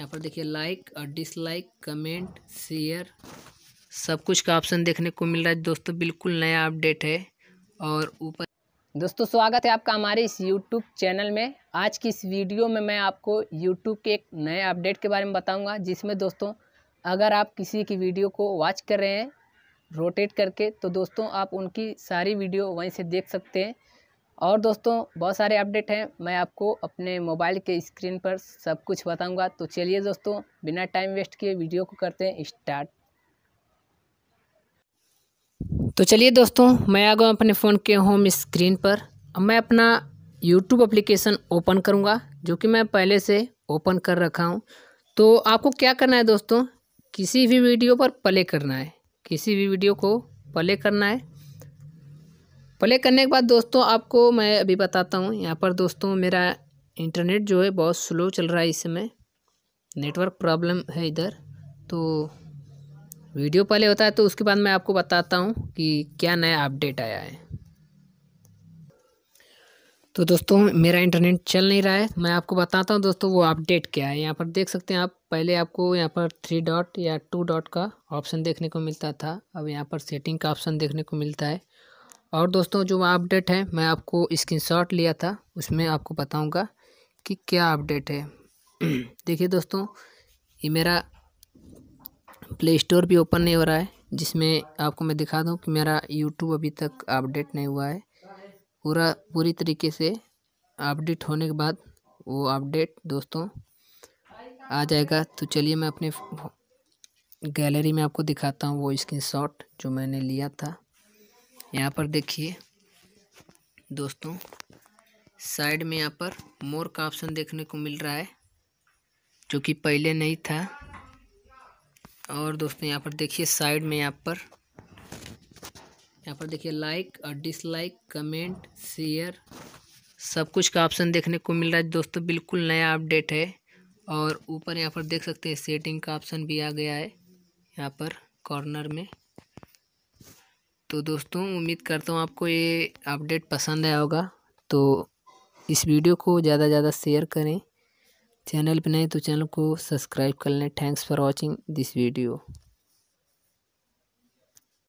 यहाँ पर देखिए लाइक और डिसलाइक कमेंट शेयर सब कुछ का ऑप्शन देखने को मिल रहा है दोस्तों बिल्कुल नया अपडेट है और ऊपर दोस्तों स्वागत है आपका हमारे इस YouTube चैनल में आज की इस वीडियो में मैं आपको YouTube के एक नए अपडेट के बारे में बताऊंगा जिसमें दोस्तों अगर आप किसी की वीडियो को वॉच कर रहे हैं रोटेट करके तो दोस्तों आप उनकी सारी वीडियो वहीं से देख सकते हैं और दोस्तों बहुत सारे अपडेट हैं मैं आपको अपने मोबाइल के स्क्रीन पर सब कुछ बताऊंगा तो चलिए दोस्तों बिना टाइम वेस्ट किए वीडियो को करते हैं स्टार्ट तो चलिए दोस्तों मैं आ गया अपने फ़ोन के होम स्क्रीन पर अब मैं अपना यूट्यूब एप्लीकेशन ओपन करूँगा जो कि मैं पहले से ओपन कर रखा हूँ तो आपको क्या करना है दोस्तों किसी भी वीडियो पर प्ले करना है किसी भी वीडियो को प्ले करना है प्ले करने के बाद दोस्तों आपको मैं अभी बताता हूँ यहाँ पर दोस्तों मेरा इंटरनेट जो है बहुत स्लो चल रहा है इस समय नेटवर्क प्रॉब्लम है इधर तो वीडियो पहले होता है तो उसके बाद मैं आपको बताता हूँ कि क्या नया अपडेट आया है तो दोस्तों मेरा इंटरनेट चल नहीं रहा है मैं आपको बताता हूँ दोस्तों वो अपडेट क्या है यहाँ पर देख सकते हैं आप पहले आपको यहाँ पर थ्री डॉट या टू डॉट का ऑप्शन देखने को मिलता था अब यहाँ पर सेटिंग का ऑप्शन देखने को मिलता है और दोस्तों जो अपडेट है मैं आपको स्क्रीनशॉट लिया था उसमें आपको बताऊंगा कि क्या अपडेट है देखिए दोस्तों ये मेरा प्ले स्टोर भी ओपन नहीं हो रहा है जिसमें आपको मैं दिखा दूं कि मेरा यूट्यूब अभी तक अपडेट नहीं हुआ है पूरा पूरी तरीके से अपडेट होने के बाद वो अपडेट दोस्तों आ जाएगा तो चलिए मैं अपने गैलरी में आपको दिखाता हूँ वो शॉट जो मैंने लिया था यहाँ पर देखिए दोस्तों साइड में यहाँ पर मोर का ऑप्शन देखने को मिल रहा है जो कि पहले नहीं था और दोस्तों यहाँ पर देखिए साइड में यहाँ पर यहाँ पर देखिए लाइक और डिसलाइक कमेंट शेयर सब कुछ का ऑप्शन देखने को मिल रहा है दोस्तों बिल्कुल नया अपडेट है और ऊपर यहाँ पर देख सकते हैं सेटिंग का ऑप्शन भी आ गया है यहाँ पर कॉर्नर में तो दोस्तों उम्मीद करता हूँ आपको ये अपडेट पसंद आया होगा तो इस वीडियो को ज़्यादा से ज़्यादा शेयर करें चैनल पर नए तो चैनल को सब्सक्राइब कर लें thanks for watching this video